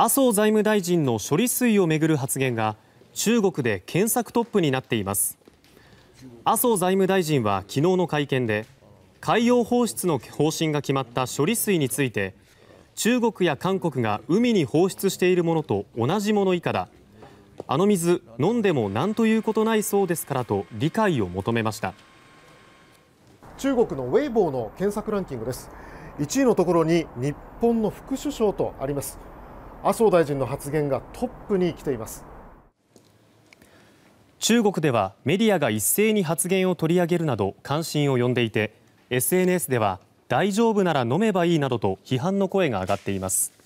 麻生財務大臣の処理水を巡る発言が中国で検索トップになっています麻生財務大臣は昨日の会見で海洋放出の方針が決まった処理水について中国や韓国が海に放出しているものと同じもの以下だあの水飲んでも何ということないそうですからと理解を求めました中国のウェイボーの検索ランキングです1位のところに日本の副首相とあります麻生大臣の発言がトップに来ています中国ではメディアが一斉に発言を取り上げるなど関心を呼んでいて SNS では大丈夫なら飲めばいいなどと批判の声が上がっています。